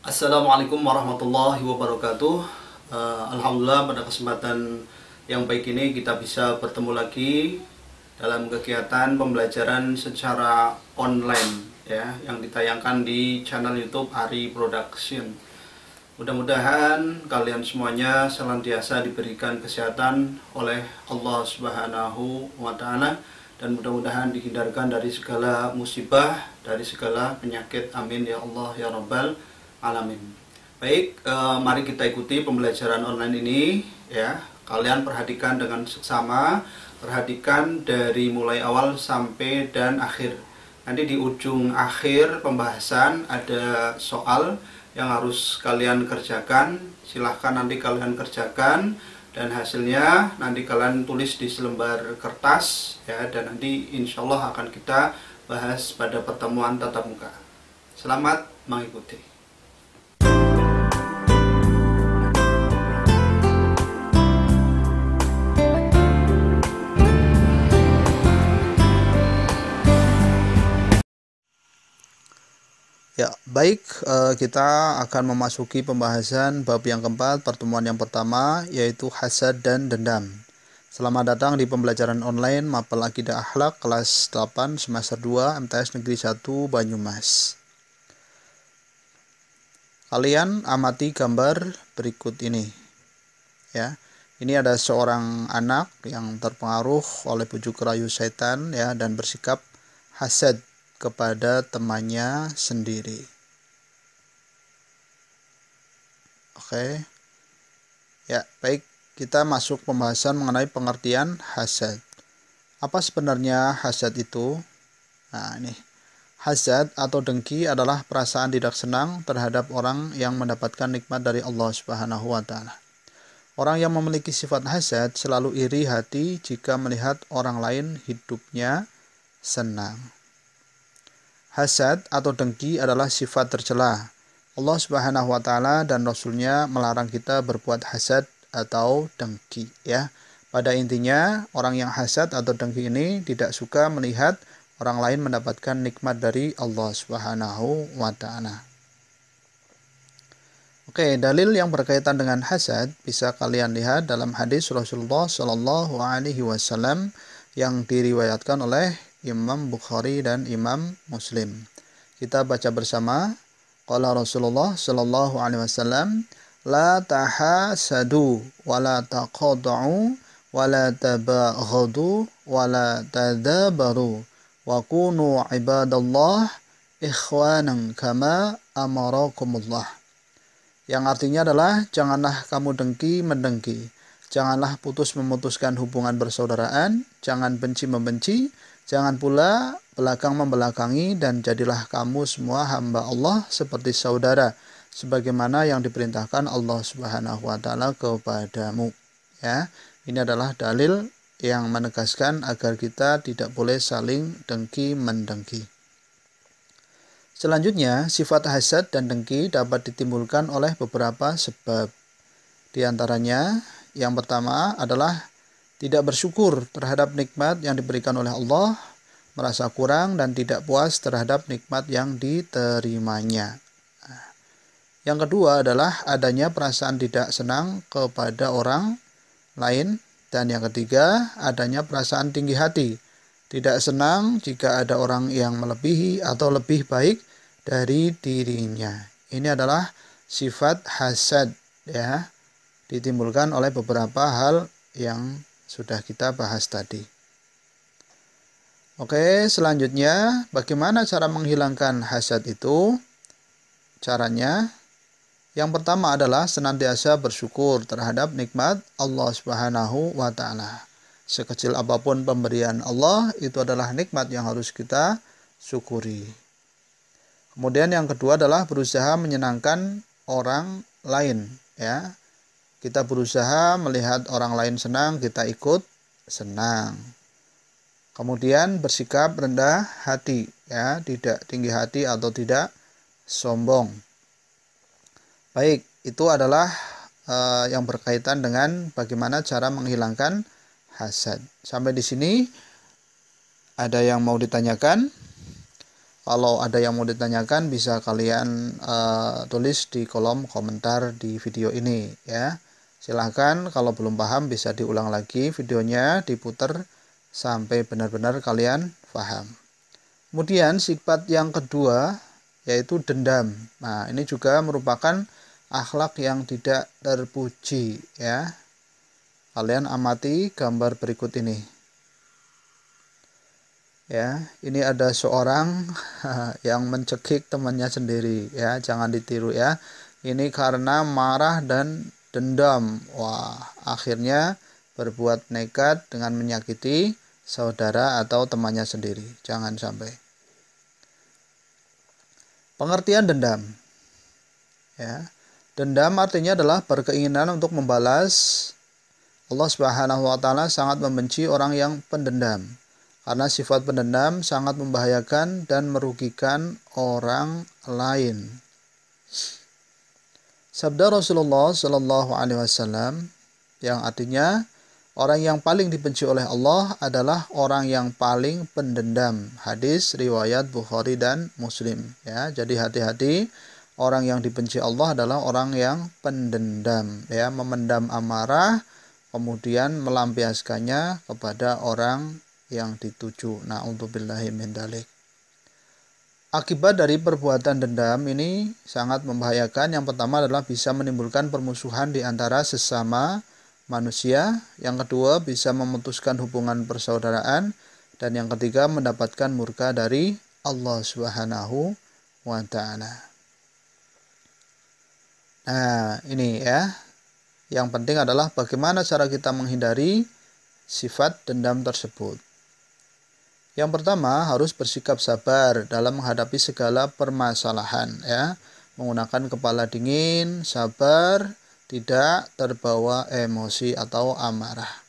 Assalamualaikum warahmatullahi wabarakatuh. Uh, Alhamdulillah pada kesempatan yang baik ini kita bisa bertemu lagi dalam kegiatan pembelajaran secara online ya yang ditayangkan di channel YouTube Hari Production. Mudah-mudahan kalian semuanya selantiasa diberikan kesehatan oleh Allah Subhanahu wa taala dan mudah-mudahan dihindarkan dari segala musibah, dari segala penyakit. Amin ya Allah ya rabbal alamin. Baik, eh, mari kita ikuti pembelajaran online ini ya. Kalian perhatikan dengan seksama, perhatikan dari mulai awal sampai dan akhir. Nanti di ujung akhir pembahasan ada soal yang harus kalian kerjakan. Silahkan nanti kalian kerjakan dan hasilnya nanti kalian tulis di selembar kertas ya dan nanti insya Allah akan kita bahas pada pertemuan tatap muka. Selamat mengikuti. Baik, eh, kita akan memasuki pembahasan bab yang keempat, pertemuan yang pertama, yaitu hasad dan dendam. Selamat datang di pembelajaran online Mapel Akidah Akhlak kelas 8 semester 2 MTS Negeri 1 Banyumas. Kalian amati gambar berikut ini. Ya. Ini ada seorang anak yang terpengaruh oleh bujuk rayu setan ya dan bersikap hasad kepada temannya sendiri. Oke. Ya, baik. Kita masuk pembahasan mengenai pengertian hasad. Apa sebenarnya hasad itu? Nah, ini. Hasad atau dengki adalah perasaan tidak senang terhadap orang yang mendapatkan nikmat dari Allah Subhanahu wa taala. Orang yang memiliki sifat hasad selalu iri hati jika melihat orang lain hidupnya senang. Hasad atau dengki adalah sifat tercela Allah Subhanahu wa taala dan rasulnya melarang kita berbuat hasad atau dengki ya. Pada intinya, orang yang hasad atau dengki ini tidak suka melihat orang lain mendapatkan nikmat dari Allah Subhanahu wa taala. Oke, dalil yang berkaitan dengan hasad bisa kalian lihat dalam hadis Rasulullah Shallallahu alaihi wasallam yang diriwayatkan oleh Imam Bukhari dan Imam Muslim. Kita baca bersama Qala Rasulullah sallallahu alaihi wasallam, "La tahasadu wa la taqadu wa la tabaghadu wa la tadabaru wa kunu ibadallah ikhwanan kama amarakumullah." Yang artinya adalah janganlah kamu dengki mendengki, janganlah putus memutuskan hubungan persaudaraan, jangan benci membenci, Jangan pula belakang membelakangi dan jadilah kamu semua hamba Allah seperti saudara sebagaimana yang diperintahkan Allah Subhanahu wa taala kepadamu. Ya, ini adalah dalil yang menegaskan agar kita tidak boleh saling dengki mendengki. Selanjutnya, sifat hasad dan dengki dapat ditimbulkan oleh beberapa sebab. Di antaranya, yang pertama adalah tidak bersyukur terhadap nikmat yang diberikan oleh Allah, merasa kurang dan tidak puas terhadap nikmat yang diterimanya. Yang kedua adalah adanya perasaan tidak senang kepada orang lain dan yang ketiga adanya perasaan tinggi hati, tidak senang jika ada orang yang melebihi atau lebih baik dari dirinya. Ini adalah sifat hasad ya, ditimbulkan oleh beberapa hal yang sudah kita bahas tadi. Oke, selanjutnya bagaimana cara menghilangkan hasad itu? Caranya yang pertama adalah senantiasa bersyukur terhadap nikmat Allah Subhanahu wa taala. Sekecil apapun pemberian Allah itu adalah nikmat yang harus kita syukuri. Kemudian yang kedua adalah berusaha menyenangkan orang lain ya. Kita berusaha melihat orang lain senang, kita ikut senang. Kemudian bersikap rendah hati, ya, tidak tinggi hati atau tidak sombong. Baik, itu adalah e, yang berkaitan dengan bagaimana cara menghilangkan hasad. Sampai di sini ada yang mau ditanyakan? Kalau ada yang mau ditanyakan bisa kalian e, tulis di kolom komentar di video ini ya. Silahkan kalau belum paham bisa diulang lagi videonya diputar sampai benar-benar kalian paham. Kemudian sifat yang kedua yaitu dendam. Nah, ini juga merupakan akhlak yang tidak terpuji ya. Kalian amati gambar berikut ini. Ya, ini ada seorang yang mencekik temannya sendiri ya, jangan ditiru ya. Ini karena marah dan dendam. Wah, akhirnya berbuat nekat dengan menyakiti saudara atau temannya sendiri. Jangan sampai. Pengertian dendam. Ya. Dendam artinya adalah berkeinginan untuk membalas. Allah Subhanahu wa taala sangat membenci orang yang pendendam. Karena sifat pendendam sangat membahayakan dan merugikan orang lain. Sabda Rasulullah Shallallahu Alaihi Wasallam yang artinya orang yang paling dibenci oleh Allah adalah orang yang paling pendendam. Hadis riwayat Bukhari dan Muslim. Ya, jadi hati-hati orang yang dibenci Allah adalah orang yang pendendam. Ya, memendam amarah kemudian melampiaskannya kepada orang yang dituju. Nah, untuk billahi min Akibat dari perbuatan dendam ini sangat membahayakan. Yang pertama adalah bisa menimbulkan permusuhan di antara sesama manusia. Yang kedua bisa memutuskan hubungan persaudaraan. Dan yang ketiga mendapatkan murka dari Allah Subhanahu wa Ta'ala. Nah, ini ya. Yang penting adalah bagaimana cara kita menghindari sifat dendam tersebut. Yang pertama, harus bersikap sabar dalam menghadapi segala permasalahan ya. Menggunakan kepala dingin, sabar, tidak terbawa emosi atau amarah.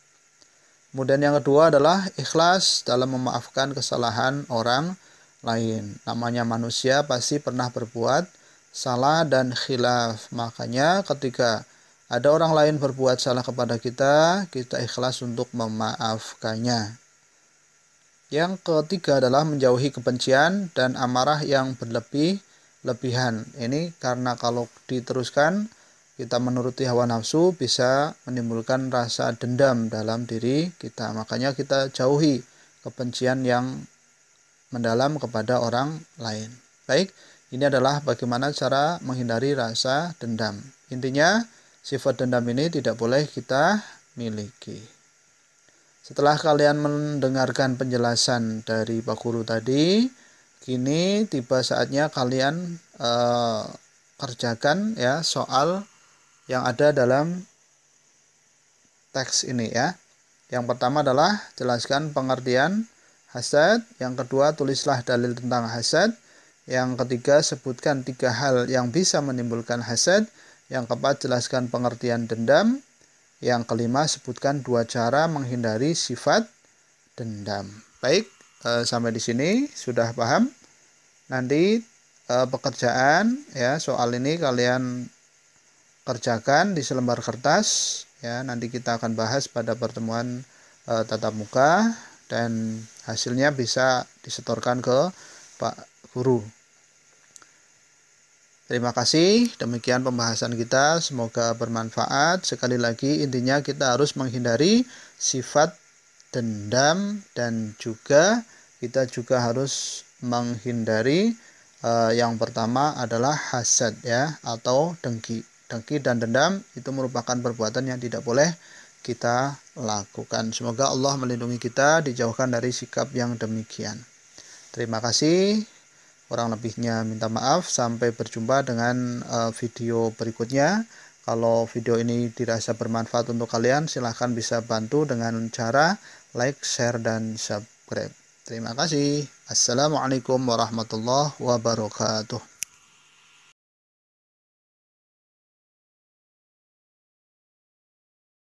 Kemudian yang kedua adalah ikhlas dalam memaafkan kesalahan orang lain. Namanya manusia pasti pernah berbuat salah dan khilaf. Makanya ketika ada orang lain berbuat salah kepada kita, kita ikhlas untuk memaafkannya. Yang ketiga adalah menjauhi kebencian dan amarah yang berlebih lebihan. Ini karena kalau diteruskan kita menuruti hawa nafsu bisa menimbulkan rasa dendam dalam diri kita. Makanya kita jauhi kebencian yang mendalam kepada orang lain. Baik, ini adalah bagaimana cara menghindari rasa dendam. Intinya, sifat dendam ini tidak boleh kita miliki. Setelah kalian mendengarkan penjelasan dari Pak Guru tadi, kini tiba saatnya kalian e, kerjakan ya soal yang ada dalam teks ini ya. Yang pertama adalah jelaskan pengertian hasad, yang kedua tulislah dalil tentang hasad, yang ketiga sebutkan tiga hal yang bisa menimbulkan hasad, yang keempat jelaskan pengertian dendam, yang kelima, sebutkan dua cara menghindari sifat dendam. Baik, eh, sampai di sini sudah paham. Nanti eh, pekerjaan ya soal ini kalian kerjakan di selembar kertas ya. Nanti kita akan bahas pada pertemuan eh, tatap muka dan hasilnya bisa disetorkan ke Pak Guru. Terima kasih, demikian pembahasan kita. Semoga bermanfaat. Sekali lagi, intinya kita harus menghindari sifat dendam dan juga kita juga harus menghindari eh, yang pertama adalah hasad ya atau dengki. Dengki dan dendam itu merupakan perbuatan yang tidak boleh kita lakukan. Semoga Allah melindungi kita dijauhkan dari sikap yang demikian. Terima kasih. Kurang lebihnya minta maaf, sampai berjumpa dengan uh, video berikutnya. Kalau video ini dirasa bermanfaat untuk kalian, silahkan bisa bantu dengan cara like, share, dan subscribe. Terima kasih. Assalamualaikum warahmatullahi wabarakatuh.